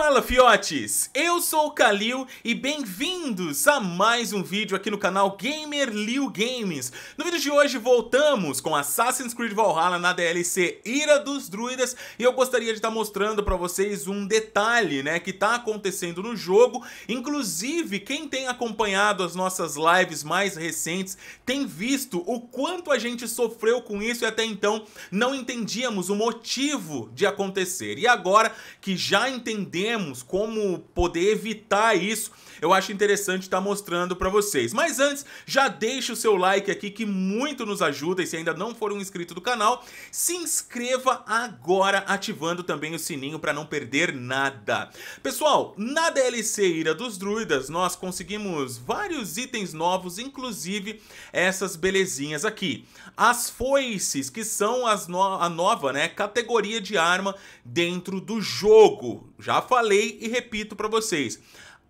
Fala fiotes, eu sou o Kalil e bem-vindos a mais um vídeo aqui no canal Gamer Liu Games. No vídeo de hoje voltamos com Assassin's Creed Valhalla na DLC Ira dos Druidas e eu gostaria de estar tá mostrando para vocês um detalhe, né, que está acontecendo no jogo. Inclusive, quem tem acompanhado as nossas lives mais recentes tem visto o quanto a gente sofreu com isso e até então não entendíamos o motivo de acontecer. E agora que já entendemos temos como poder evitar isso eu acho interessante estar tá mostrando para vocês. Mas antes, já deixa o seu like aqui que muito nos ajuda e se ainda não for um inscrito do canal, se inscreva agora ativando também o sininho para não perder nada. Pessoal, na DLC Ira dos Druidas nós conseguimos vários itens novos, inclusive essas belezinhas aqui. As foices, que são as no a nova né, categoria de arma dentro do jogo. Já falei e repito para vocês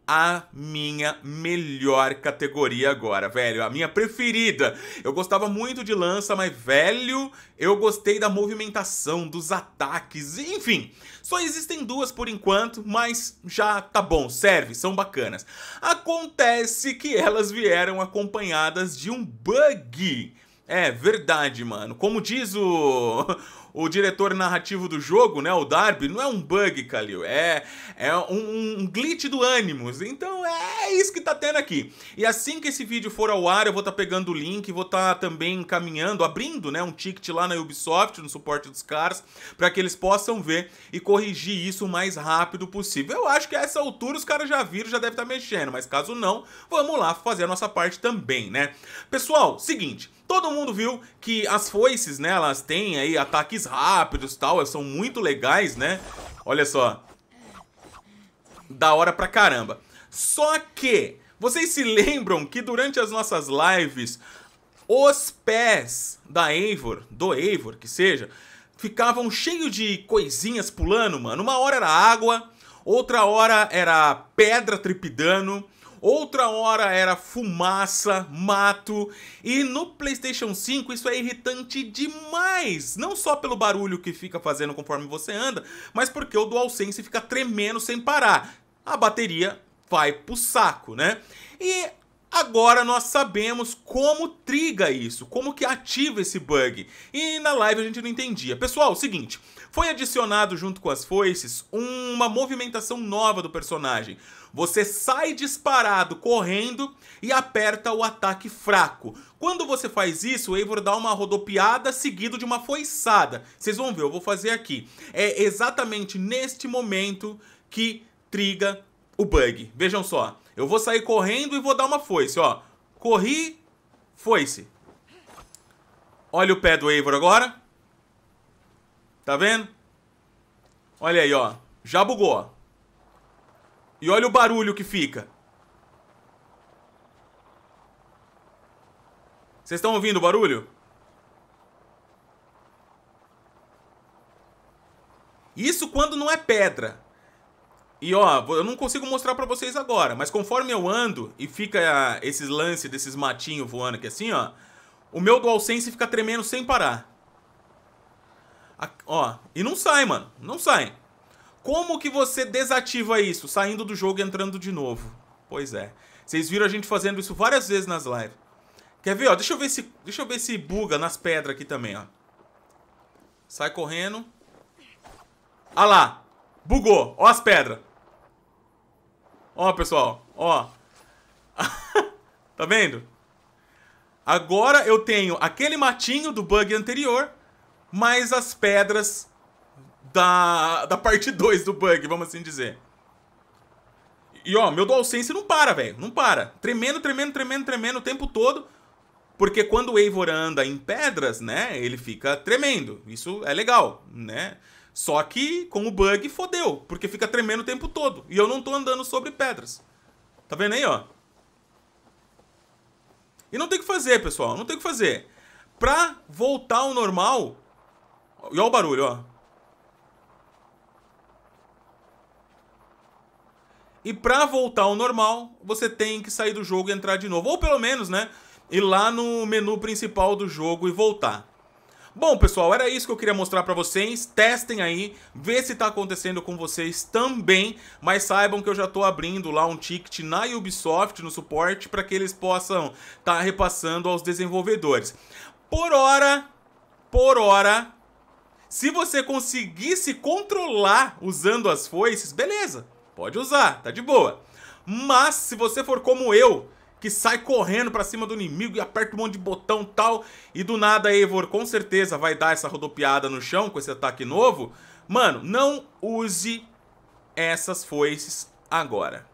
a minha melhor categoria agora, velho. A minha preferida. Eu gostava muito de lança, mas, velho, eu gostei da movimentação, dos ataques, enfim. Só existem duas por enquanto, mas já tá bom, serve, são bacanas. Acontece que elas vieram acompanhadas de um bug. É verdade, mano. Como diz o o diretor narrativo do jogo, né, o Darby, não é um bug, Kalil, é, é um, um glitch do Animus. Então é isso que tá tendo aqui. E assim que esse vídeo for ao ar, eu vou estar tá pegando o link, vou estar tá também encaminhando, abrindo, né, um ticket lá na Ubisoft, no suporte dos caras, para que eles possam ver e corrigir isso o mais rápido possível. Eu acho que a essa altura os caras já viram, já deve estar tá mexendo, mas caso não, vamos lá fazer a nossa parte também, né? Pessoal, seguinte, todo mundo viu que as foices, né, elas têm aí ataques rápidos e tal, são muito legais, né? Olha só. Da hora pra caramba. Só que, vocês se lembram que durante as nossas lives, os pés da Eivor, do Eivor que seja, ficavam cheios de coisinhas pulando, mano. Uma hora era água, outra hora era pedra tripidando, outra hora era fumaça, mato. E no PlayStation 5 isso é irritante demais. Não só pelo barulho que fica fazendo conforme você anda, mas porque o DualSense fica tremendo sem parar. A bateria vai pro saco, né? E Agora nós sabemos como triga isso, como que ativa esse bug. E na live a gente não entendia. Pessoal, seguinte, foi adicionado junto com as foices uma movimentação nova do personagem. Você sai disparado correndo e aperta o ataque fraco. Quando você faz isso, o Eivor dá uma rodopiada seguido de uma foiçada. Vocês vão ver, eu vou fazer aqui. É exatamente neste momento que triga o bug. Vejam só. Eu vou sair correndo e vou dar uma foice, ó. Corri, foice. Olha o pé do Eivor agora. Tá vendo? Olha aí, ó. Já bugou, ó. E olha o barulho que fica. Vocês estão ouvindo o barulho? Isso quando não é pedra. E ó, eu não consigo mostrar para vocês agora, mas conforme eu ando e fica ah, esses lance desses matinhos voando aqui assim, ó, o meu DualSense fica tremendo sem parar. ó, e não sai, mano, não sai. Como que você desativa isso, saindo do jogo e entrando de novo? Pois é. Vocês viram a gente fazendo isso várias vezes nas lives. Quer ver, ó? Deixa eu ver se, deixa eu ver se buga nas pedras aqui também, ó. Sai correndo. Ah lá, bugou. Ó as pedras. Ó, pessoal, ó. tá vendo? Agora eu tenho aquele matinho do bug anterior, mais as pedras da, da parte 2 do bug, vamos assim dizer. E ó, meu DualSense não para, velho. Não para. Tremendo, tremendo, tremendo, tremendo o tempo todo. Porque quando o Eivor anda em pedras, né? Ele fica tremendo. Isso é legal, né? Só que com o bug fodeu, porque fica tremendo o tempo todo. E eu não tô andando sobre pedras. Tá vendo aí, ó? E não tem o que fazer, pessoal. Não tem o que fazer. Pra voltar ao normal. E olha o barulho, ó. E pra voltar ao normal, você tem que sair do jogo e entrar de novo. Ou pelo menos, né? Ir lá no menu principal do jogo e voltar. Bom, pessoal, era isso que eu queria mostrar para vocês. Testem aí, vê se tá acontecendo com vocês também, mas saibam que eu já tô abrindo lá um ticket na Ubisoft, no suporte, para que eles possam estar tá repassando aos desenvolvedores. Por hora, por hora, se você conseguisse controlar usando as foices, beleza, pode usar, tá de boa. Mas se você for como eu, que sai correndo para cima do inimigo e aperta um monte de botão tal. E do nada Eivor com certeza vai dar essa rodopiada no chão com esse ataque novo. Mano, não use essas foices agora.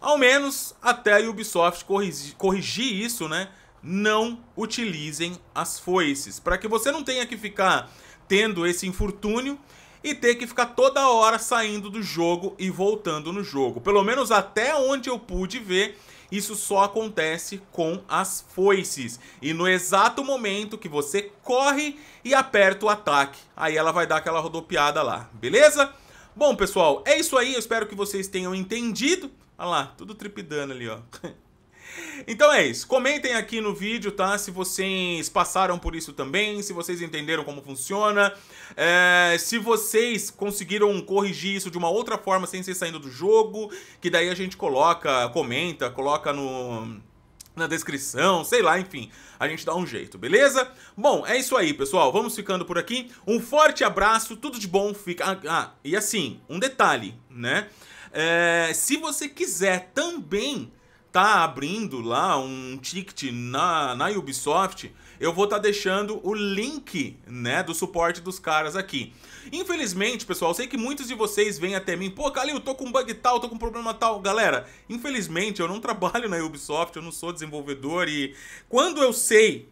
Ao menos até a Ubisoft corrigir, corrigir isso, né? Não utilizem as foices. Para que você não tenha que ficar tendo esse infortúnio e ter que ficar toda hora saindo do jogo e voltando no jogo. Pelo menos até onde eu pude ver, isso só acontece com as foices. E no exato momento que você corre e aperta o ataque, aí ela vai dar aquela rodopiada lá, beleza? Bom, pessoal, é isso aí. Eu espero que vocês tenham entendido. Olha lá, tudo tripidando ali, ó. Então é isso. Comentem aqui no vídeo, tá? Se vocês passaram por isso também, se vocês entenderam como funciona, é, se vocês conseguiram corrigir isso de uma outra forma sem ser saindo do jogo, que daí a gente coloca, comenta, coloca no na descrição, sei lá, enfim, a gente dá um jeito, beleza? Bom, é isso aí, pessoal, vamos ficando por aqui. Um forte abraço, tudo de bom, fica... Ah, ah e assim, um detalhe, né? É, se você quiser também tá abrindo lá um ticket na, na Ubisoft, eu vou estar tá deixando o link né, do suporte dos caras aqui. Infelizmente, pessoal, sei que muitos de vocês vêm até mim, pô, Calil, tô com bug tal, tô com problema tal. Galera, infelizmente eu não trabalho na Ubisoft, eu não sou desenvolvedor e quando eu sei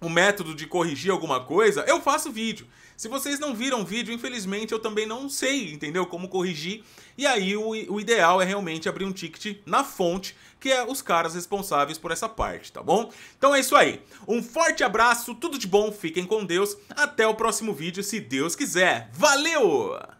o método de corrigir alguma coisa, eu faço vídeo. Se vocês não viram vídeo, infelizmente eu também não sei, entendeu? Como corrigir. E aí o, o, ideal é realmente abrir um ticket na fonte, que é os caras responsáveis por essa parte, tá bom? Então é isso aí. Um forte abraço, tudo de bom, fiquem com Deus. Até o próximo vídeo, se Deus quiser. Valeu!